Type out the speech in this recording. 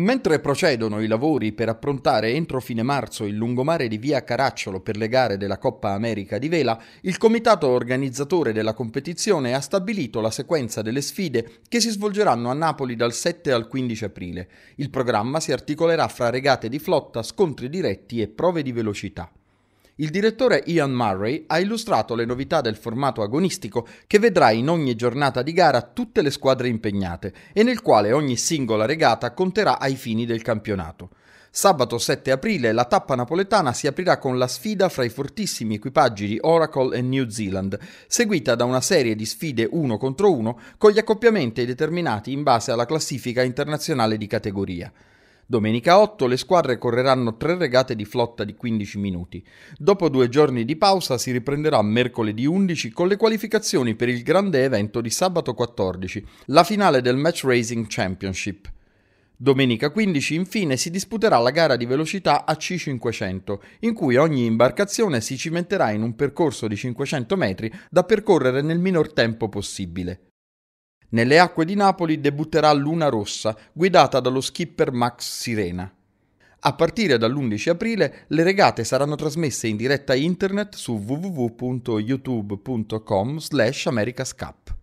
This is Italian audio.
Mentre procedono i lavori per approntare entro fine marzo il lungomare di via Caracciolo per le gare della Coppa America di vela, il comitato organizzatore della competizione ha stabilito la sequenza delle sfide che si svolgeranno a Napoli dal 7 al 15 aprile. Il programma si articolerà fra regate di flotta, scontri diretti e prove di velocità il direttore Ian Murray ha illustrato le novità del formato agonistico che vedrà in ogni giornata di gara tutte le squadre impegnate e nel quale ogni singola regata conterà ai fini del campionato. Sabato 7 aprile la tappa napoletana si aprirà con la sfida fra i fortissimi equipaggi di Oracle e New Zealand, seguita da una serie di sfide uno contro uno con gli accoppiamenti determinati in base alla classifica internazionale di categoria. Domenica 8 le squadre correranno tre regate di flotta di 15 minuti. Dopo due giorni di pausa si riprenderà mercoledì 11 con le qualificazioni per il grande evento di sabato 14, la finale del Match Racing Championship. Domenica 15 infine si disputerà la gara di velocità a C500, in cui ogni imbarcazione si cimenterà in un percorso di 500 metri da percorrere nel minor tempo possibile. Nelle acque di Napoli debutterà Luna Rossa, guidata dallo skipper Max Sirena. A partire dall'11 aprile le regate saranno trasmesse in diretta internet su www.youtube.com slash americascup.